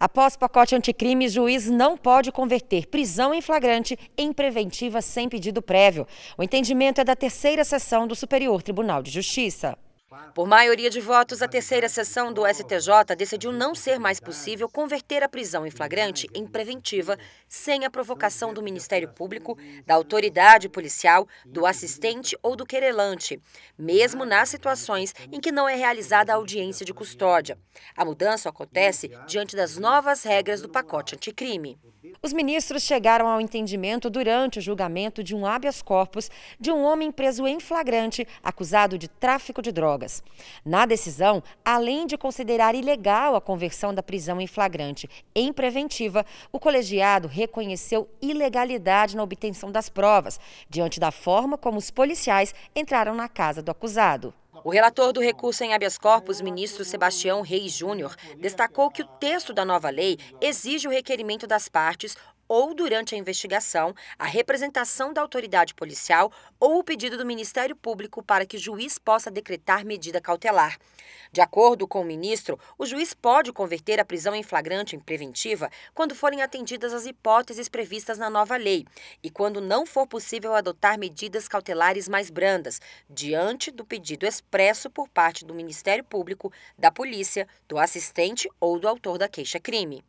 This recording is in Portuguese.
Após pacote anticrime, juiz não pode converter prisão em flagrante em preventiva sem pedido prévio. O entendimento é da terceira sessão do Superior Tribunal de Justiça. Por maioria de votos, a terceira sessão do STJ decidiu não ser mais possível converter a prisão em flagrante em preventiva sem a provocação do Ministério Público, da autoridade policial, do assistente ou do querelante, mesmo nas situações em que não é realizada a audiência de custódia. A mudança acontece diante das novas regras do pacote anticrime. Os ministros chegaram ao entendimento durante o julgamento de um habeas corpus de um homem preso em flagrante acusado de tráfico de drogas. Na decisão, além de considerar ilegal a conversão da prisão em flagrante em preventiva, o colegiado reconheceu ilegalidade na obtenção das provas, diante da forma como os policiais entraram na casa do acusado. O relator do recurso em habeas corpus, ministro Sebastião Reis Júnior, destacou que o texto da nova lei exige o requerimento das partes ou durante a investigação, a representação da autoridade policial ou o pedido do Ministério Público para que o juiz possa decretar medida cautelar. De acordo com o ministro, o juiz pode converter a prisão em flagrante em preventiva quando forem atendidas as hipóteses previstas na nova lei e quando não for possível adotar medidas cautelares mais brandas, diante do pedido expresso por parte do Ministério Público, da polícia, do assistente ou do autor da queixa-crime.